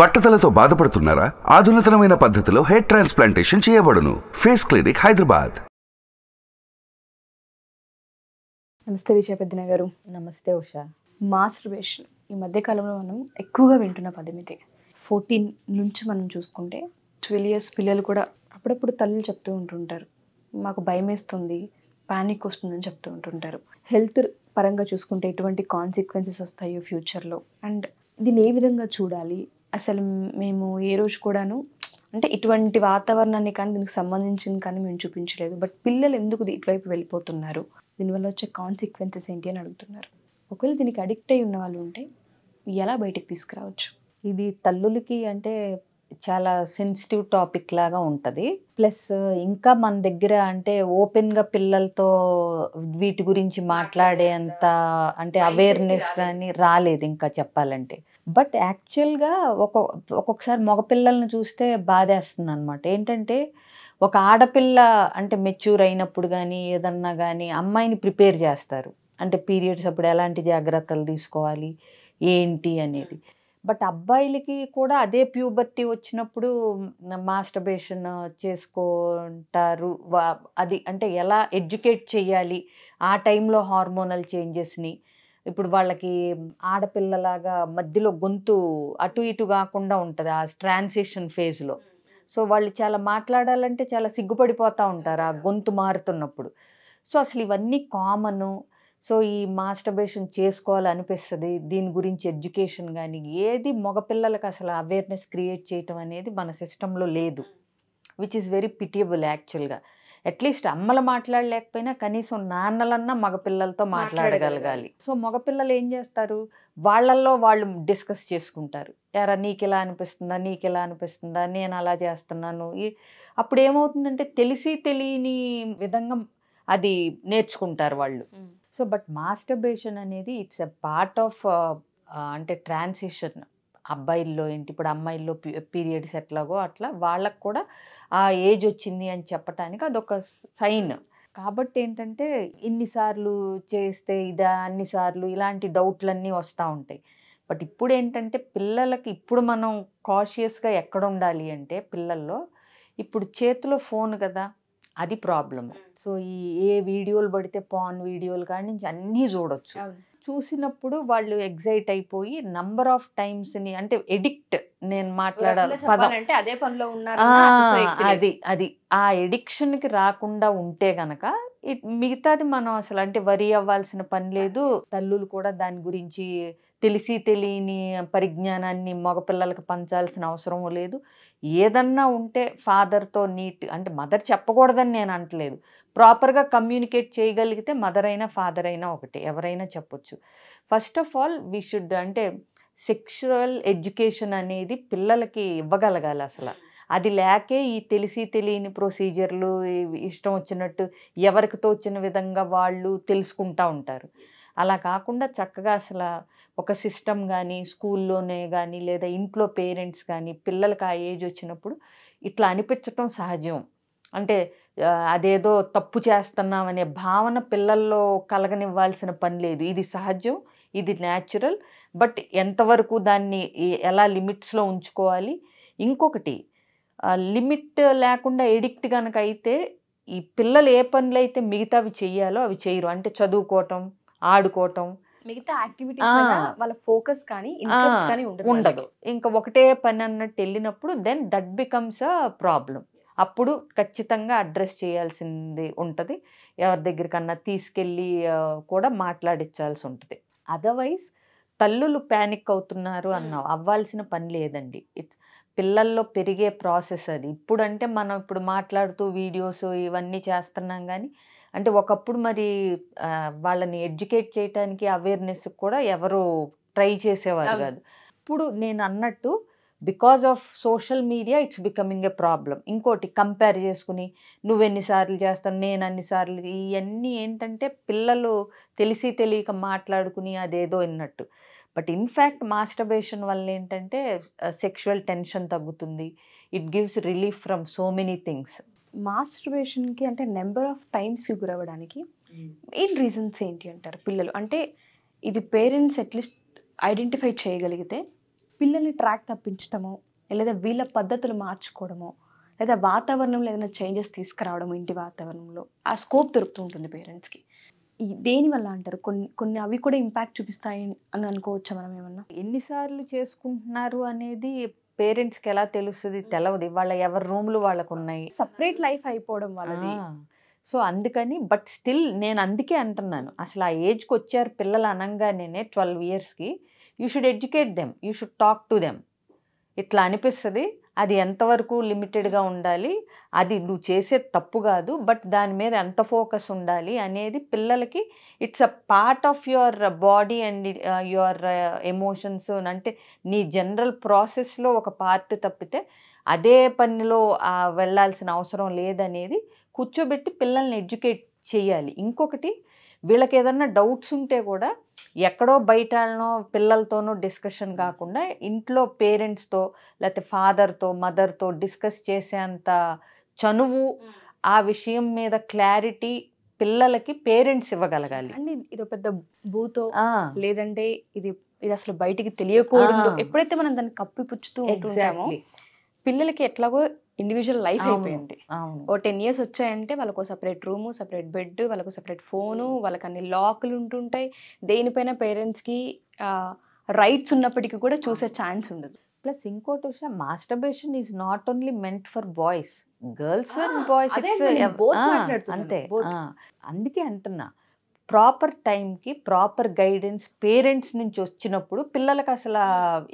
బట్టతలతో బాధపడుతున్నారా ఆధునితనమైన పద్ధతిలో హెయిర్ ట్రాన్స్ప్లాంటేషన్ చేయబడును ఫేస్ క్లినిక్ హైదరాబాద్ నమస్తే విజయపెద్దిన గారు నమస్తే ఉషా మాస్టర్బేషన్ ఈ మధ్యకాలంలో మనం ఎక్కువగా వింటున్న పదం ఇదే ఫోర్టీన్ నుంచి మనం చూసుకుంటే ట్వెల్వ్ ఇయర్స్ పిల్లలు కూడా అప్పుడప్పుడు తల్లులు చెప్తూ ఉంటుంటారు మాకు భయం వేస్తుంది ప్యానిక్ వస్తుందని చెప్తూ ఉంటుంటారు హెల్త్ పరంగా చూసుకుంటే ఎటువంటి కాన్సిక్వెన్సెస్ వస్తాయో ఫ్యూచర్లో అండ్ దీన్ని ఏ విధంగా చూడాలి అసలు మేము ఏ రోజు కూడాను అంటే ఇటువంటి వాతావరణాన్ని కానీ దీనికి సంబంధించింది కానీ మేము చూపించలేదు బట్ పిల్లలు ఎందుకు ఇటువైపు వెళ్ళిపోతున్నారు దీనివల్ల వచ్చే కాన్సిక్వెన్సెస్ ఏంటి అని అడుగుతున్నారు ఒకవేళ దీనికి అడిక్ట్ అయి ఉన్న వాళ్ళు ఉంటే ఎలా బయటకు తీసుకురావచ్చు ఇది తల్లులకి అంటే చాలా సెన్సిటివ్ టాపిక్ లాగా ఉంటుంది ప్లస్ ఇంకా మన దగ్గర అంటే ఓపెన్గా పిల్లలతో వీటి గురించి మాట్లాడేంత అంటే అవేర్నెస్ కానీ రాలేదు ఇంకా చెప్పాలంటే బట్ యాక్చువల్గా ఒక ఒక్కొక్కసారి మగపిల్లల్ని చూస్తే బాధేస్తుంది అనమాట ఏంటంటే ఒక ఆడపిల్ల అంటే మెచ్యూర్ అయినప్పుడు కానీ ఏదన్నా కానీ అమ్మాయిని ప్రిపేర్ చేస్తారు అంటే పీరియడ్స్ అప్పుడు ఎలాంటి జాగ్రత్తలు తీసుకోవాలి ఏంటి అనేది బట్ అబ్బాయిలకి కూడా అదే ప్యూబర్టీ వచ్చినప్పుడు మాస్టర్బేషన్ చేసుకుంటారు అది అంటే ఎలా ఎడ్యుకేట్ చేయాలి ఆ టైంలో హార్మోనల్ చేంజెస్ని ఇప్పుడు వాళ్ళకి ఆడపిల్లలాగా మధ్యలో గొంతు అటు ఇటు కాకుండా ఉంటుంది ఆ ట్రాన్సిషన్ ఫేజ్లో సో వాళ్ళు చాలా మాట్లాడాలంటే చాలా సిగ్గుపడిపోతూ ఉంటారు ఆ గొంతు మారుతున్నప్పుడు సో అసలు ఇవన్నీ కామను సో ఈ మాస్టర్బేషన్ చేసుకోవాలనిపిస్తుంది దీని గురించి ఎడ్యుకేషన్ కానీ ఏది మగపిల్లలకు అసలు అవేర్నెస్ క్రియేట్ చేయటం అనేది మన సిస్టంలో లేదు విచ్ ఈస్ వెరీ పిటియబుల్ యాక్చువల్గా అట్లీస్ట్ అమ్మలు మాట్లాడలేకపోయినా కనీసం నాన్నలన్నా మగపిల్లలతో మాట్లాడగలగాలి సో మగపిల్లలు ఏం చేస్తారు వాళ్ళల్లో వాళ్ళు డిస్కస్ చేసుకుంటారు ఎరా నీకు ఇలా అనిపిస్తుందా నీకు ఇలా అనిపిస్తుందా నేను అలా చేస్తున్నాను అప్పుడు ఏమవుతుందంటే తెలిసి తెలియని విధంగా అది నేర్చుకుంటారు వాళ్ళు సో బట్ మాస్టర్బేషన్ అనేది ఇట్స్ ఎ పార్ట్ ఆఫ్ అంటే ట్రాన్సిషన్ అబ్బాయిల్లో ఏంటి ఇప్పుడు అమ్మాయిల్లో పీరియడ్స్ ఎట్లాగో అట్లా వాళ్ళకు కూడా ఆ ఏజ్ వచ్చింది అని చెప్పటానికి అదొక సైన్ కాబట్టి ఏంటంటే ఇన్నిసార్లు చేస్తే ఇదా అన్నిసార్లు ఇలాంటి డౌట్లన్నీ వస్తూ ఉంటాయి బట్ ఇప్పుడు ఏంటంటే పిల్లలకి ఇప్పుడు మనం కాషియస్గా ఎక్కడ ఉండాలి అంటే పిల్లల్లో ఇప్పుడు చేతిలో ఫోన్ కదా అది ప్రాబ్లమ్ hmm. సో ఈ ఏ వీడియోలు పడితే పాన్ వీడియోలు కానీ నుంచి అన్నీ చూడొచ్చు చూసినప్పుడు వాళ్ళు ఎగ్జైట్ అయిపోయి నంబర్ ఆఫ్ టైమ్స్ ని అంటే ఎడిక్ట్ నేను మాట్లాడాలంటే అదే పనిలో అది అది ఆ ఎడిక్షన్ కి రాకుండా ఉంటే గనక మిగతాది మనం అసలు అంటే వరి అవ్వాల్సిన పని లేదు తల్లులు కూడా దాని గురించి తెలిసి తెలియని పరిజ్ఞానాన్ని మగపిల్లలకు పంచాల్సిన అవసరం లేదు ఏదన్నా ఉంటే ఫాదర్తో నీట్ అంటే మదర్ చెప్పకూడదని నేను అంటలేదు ప్రాపర్గా కమ్యూనికేట్ చేయగలిగితే మదర్ అయినా ఫాదర్ అయినా ఒకటే ఎవరైనా చెప్పొచ్చు first of all we should అంటే సెక్షువల్ ఎడ్యుకేషన్ అనేది పిల్లలకి ఇవ్వగలగాలి అసలు అది లేకే ఈ తెలిసి తెలియని ప్రొసీజర్లు ఇష్టం వచ్చినట్టు ఎవరికి తోచిన విధంగా వాళ్ళు తెలుసుకుంటూ ఉంటారు అలా కాకుండా చక్కగా అసలు ఒక సిస్టమ్ కానీ స్కూల్లోనే కానీ లేదా ఇంట్లో పేరెంట్స్ కానీ పిల్లలకి ఆ ఏజ్ వచ్చినప్పుడు ఇట్లా అనిపించటం సహజం అంటే అదేదో తప్పు చేస్తున్నామనే భావన పిల్లల్లో కలగనివ్వాల్సిన పని లేదు ఇది సహజం ఇది న్యాచురల్ బట్ ఎంతవరకు దాన్ని ఎలా లిమిట్స్లో ఉంచుకోవాలి ఇంకొకటి లిమిట్ లేకుండా ఎడిక్ట్ కనుక అయితే ఈ పిల్లలు ఏ పనులు అయితే మిగతావి చెయ్యాలో అవి చేయరు అంటే చదువుకోవటం ఆడుకోవటం మిగతా యాక్టివిటీస్ వాళ్ళ ఫోకస్ కానీ ఇంట్రెస్ట్ కానీ ఉండదు ఇంకా ఒకటే పని అన్నట్టు వెళ్ళినప్పుడు then that becomes a problem అప్పుడు ఖచ్చితంగా అడ్రస్ చేయాల్సింది ఉంటుంది ఎవరి దగ్గరికన్నా తీసుకెళ్ళి కూడా మాట్లాడించాల్సి ఉంటుంది అదర్వైజ్ తల్లులు ప్యానిక్ అవుతున్నారు hmm. అన్నావు అవ్వాల్సిన పని లేదండి పిల్లల్లో పెరిగే ప్రాసెస్ అది ఇప్పుడంటే మనం ఇప్పుడు మాట్లాడుతూ వీడియోస్ ఇవన్నీ చేస్తున్నాం కానీ అంటే ఒకప్పుడు మరి వాళ్ళని ఎడ్యుకేట్ చేయడానికి అవేర్నెస్ కూడా ఎవరు ట్రై చేసేవారు కాదు ఇప్పుడు నేను అన్నట్టు because of social media it's becoming a problem ఇంకోటి కంపేర్ చేసుకుని నువ్వెన్నిసార్లు చేస్తావు నేను అన్నిసార్లు ఇవన్నీ ఏంటంటే పిల్లలు తెలిసి తెలియక మాట్లాడుకుని అదేదో అన్నట్టు బట్ ఇన్ఫ్యాక్ట్ మాస్టర్బేషన్ వల్ల ఏంటంటే సెక్షువల్ టెన్షన్ తగ్గుతుంది it gives relief from so many things మాస్టర్బేషన్కి అంటే నెంబర్ ఆఫ్ టైమ్స్కి గురవ్వడానికి మెయిన్ రీజన్స్ ఏంటి అంటారు పిల్లలు అంటే ఇది పేరెంట్స్ అట్లీస్ట్ ఐడెంటిఫై చేయగలిగితే పిల్లల్ని ట్రాక్ తప్పించడము లేదా వీళ్ళ పద్ధతులు మార్చుకోవడము లేదా వాతావరణంలో ఏదైనా చేంజెస్ తీసుకురావడం ఇంటి వాతావరణంలో ఆ స్కోప్ దొరుకుతూ ఉంటుంది పేరెంట్స్కి దేనివల్ల అంటారు కొన్ని కొన్ని అవి కూడా ఇంపాక్ట్ చూపిస్తాయి అని అనుకోవచ్చా మనం ఏమన్నా ఎన్నిసార్లు చేసుకుంటున్నారు అనేది పేరెంట్స్కి ఎలా తెలుస్తుంది తెలవదు వాళ్ళ ఎవరి రూమ్లు వాళ్ళకు ఉన్నాయి సపరేట్ లైఫ్ అయిపోవడం వాళ్ళది సో అందుకని బట్ స్టిల్ నేను అందుకే అంటున్నాను అసలు ఆ ఏజ్కి వచ్చారు పిల్లలు అనగానే ట్వెల్వ్ ఇయర్స్కి you should educate them you should talk to them ఇట్లా అనిపిస్తుంది అది ఎంతవరకు లిమిటెడ్గా ఉండాలి అది నువ్వు చేసే తప్పు కాదు బట్ దాని మీద ఎంత ఫోకస్ ఉండాలి అనేది పిల్లలకి it's a part of your body and your emotions అంటే నీ జనరల్ ప్రాసెస్లో ఒక పార్ట్ తప్పితే అదే పనిలో వెళ్ళాల్సిన అవసరం లేదనేది కూర్చోబెట్టి పిల్లల్ని ఎడ్యుకేట్ చేయాలి ఇంకొకటి వీళ్ళకి ఏదన్నా డౌట్స్ ఉంటే కూడా ఎక్కడో బయటనో పిల్లలతోనూ డిస్కషన్ కాకుండా ఇంట్లో పేరెంట్స్తో లేకపోతే ఫాదర్తో మదర్తో డిస్కస్ చేసేంత చనువు ఆ విషయం మీద క్లారిటీ పిల్లలకి పేరెంట్స్ ఇవ్వగలగాలి అండి ఇది పెద్ద భూతో లేదంటే ఇది ఇది అసలు బయటికి తెలియకూడదు ఎప్పుడైతే మనం దాన్ని కప్పిపుచ్చుతూ ఉంటామో పిల్లలకి ఎట్లాగో ఇండివిజువల్ లైఫ్ అయిపోయింది ఓ టెన్ ఇయర్స్ వచ్చాయంటే వాళ్ళకు సపరేట్ రూమ్ సపరేట్ బెడ్ వాళ్ళకు సపరేట్ ఫోను వాళ్ళకి అన్ని లాక్లు ఉంటుంటాయి దేనిపైన పేరెంట్స్కి రైట్స్ ఉన్నప్పటికీ కూడా చూసే ఛాన్స్ ఉండదు ప్లస్ ఇంకోటి విషయం masturbation is not only meant for boys girls and boys అంతే అందుకే అంటున్నా ప్రాపర్ టైంకి ప్రాపర్ గైడెన్స్ పేరెంట్స్ నుంచి వచ్చినప్పుడు పిల్లలకు అసలు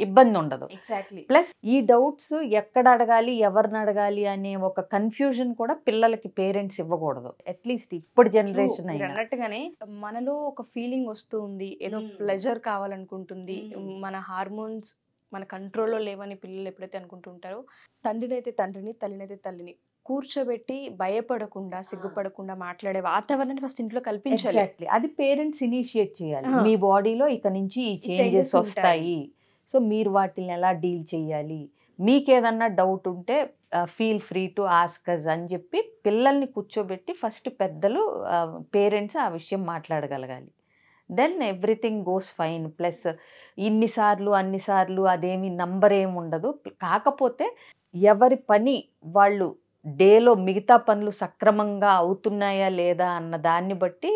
ఇబ్బంది ఉండదు ఎగ్జాక్ట్లీ ప్లస్ ఈ డౌట్స్ ఎక్కడ అడగాలి ఎవరిని అడగాలి అనే ఒక కన్ఫ్యూజన్ కూడా పిల్లలకి పేరెంట్స్ ఇవ్వకూడదు అట్లీస్ట్ ఇప్పుడు జనరేషన్ అన్నట్టుగానే మనలో ఒక ఫీలింగ్ ఉంది ఏదో ప్లెజర్ hmm. కావాలనుకుంటుంది hmm. మన హార్మోన్స్ మన కంట్రోల్లో లేవని పిల్లలు ఎప్పుడైతే అనుకుంటుంటారో తండ్రినైతే తండ్రిని తల్లినైతే తల్లిని కూర్చోబెట్టి భయపడకుండా సిగ్గుపడకుండా మాట్లాడే వాతావరణాన్ని ఫస్ట్ ఇంట్లో కల్పించాలి అది పేరెంట్స్ ఇనిషియేట్ చేయాలి మీ బాడీలో ఇక నుంచి ఈ చేంజెస్ వస్తాయి సో మీరు వాటిని ఎలా డీల్ చేయాలి మీకేదన్నా డౌట్ ఉంటే ఫీల్ ఫ్రీ టు ఆస్కజ్ అని చెప్పి పిల్లల్ని కూర్చోబెట్టి ఫస్ట్ పెద్దలు పేరెంట్స్ ఆ విషయం మాట్లాడగలగాలి then everything goes fine plus ఇన్నిసార్లు అన్నిసార్లు అదేమి నంబర్ ఏమి ఉండదు కాకపోతే ఎవరి పని వాళ్ళు డేలో మిగతా పనులు సక్రమంగా అవుతున్నాయా లేదా అన్న దాన్ని బట్టి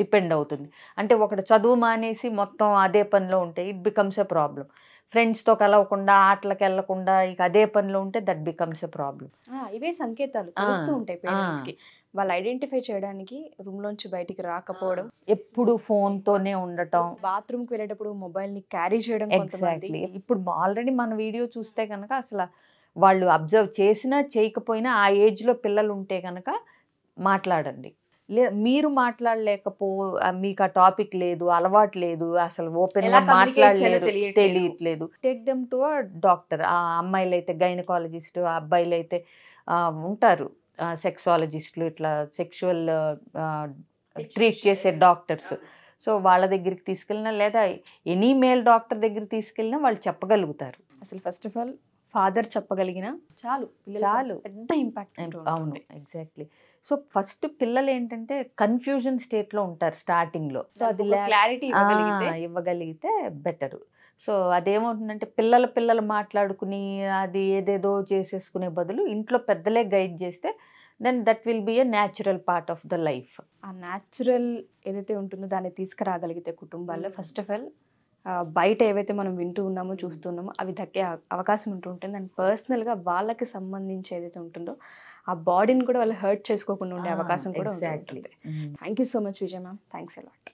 డిపెండ్ అవుతుంది అంటే ఒకటి చదువు మానేసి మొత్తం అదే పనిలో ఉంటే ఇట్ బికమ్స్ ఏ ప్రాబ్లం ఫ్రెండ్స్తో కలవకుండా ఆటలకు వెళ్లకుండా ఇక అదే పనిలో ఉంటే దట్ బికమ్స్ ఏ ప్రాబ్లం ఇవే సంకేతాలు తెలుస్తూ ఉంటాయి పేరెంట్స్కి వాళ్ళు ఐడెంటిఫై చేయడానికి రూమ్ లోంచి బయటికి రాకపోవడం ఎప్పుడు ఫోన్ తోనే ఉండటం బాత్రూమ్ కి వెళ్ళేటప్పుడు మొబైల్ ని క్యారీ చేయడం ఎగ్జాక్ట్లీ ఇప్పుడు ఆల్రెడీ మన వీడియో చూస్తే కనుక అసలు వాళ్ళు అబ్జర్వ్ చేసినా చేయకపోయినా ఆ ఏజ్లో పిల్లలు ఉంటే కనుక మాట్లాడండి లే మీరు మాట్లాడలేకపో మీకు ఆ టాపిక్ లేదు అలవాటు లేదు అసలు ఓపెన్గా మాట్లాడలేదు తెలియట్లేదు టేక్ దెమ్ టు డాక్టర్ ఆ అమ్మాయిలు అయితే గైనకాలజిస్ట్ ఆ అబ్బాయిలు అయితే ఉంటారు సెక్సాలజిస్టులు ఇట్లా సెక్షువల్ ట్రీట్ చేసే డాక్టర్స్ సో వాళ్ళ దగ్గరికి తీసుకెళ్ళినా లేదా ఎనీ మేల్ డాక్టర్ దగ్గరికి తీసుకెళ్ళినా వాళ్ళు చెప్పగలుగుతారు అసలు ఫస్ట్ ఆఫ్ ఆల్ ఫాదర్ చెప్పగలిగిన చాలు చాలు పెద్ద ఇంపాక్ట్ అవును ఎగ్జాక్ట్లీ సో ఫస్ట్ పిల్లలు ఏంటంటే కన్ఫ్యూజన్ స్టేట్లో ఉంటారు స్టార్టింగ్లో సో అది క్లారిటీ ఇవ్వగలిగితే బెటర్ సో అదేమవుతుందంటే పిల్లల పిల్లలు మాట్లాడుకుని అది ఏదేదో చేసేసుకునే బదులు ఇంట్లో పెద్దలే గైడ్ చేస్తే then that will be a natural part of the life ఆ న్యాచురల్ ఏదైతే ఉంటుందో దాన్ని తీసుకురాగలిగితే కుటుంబాల్లో ఫస్ట్ ఆఫ్ ఆల్ బయట ఏవైతే మనం వింటూ ఉన్నామో చూస్తున్నామో అవి దక్కే అవకాశం ఉంటూ ఉంటుంది అండ్ పర్సనల్గా వాళ్ళకి సంబంధించి ఏదైతే ఉంటుందో ఆ బాడీని కూడా వాళ్ళు హర్ట్ చేసుకోకుండా ఉండే అవకాశం కూడా ఉంటుంది thank you so much Vijay ma'am thanks allot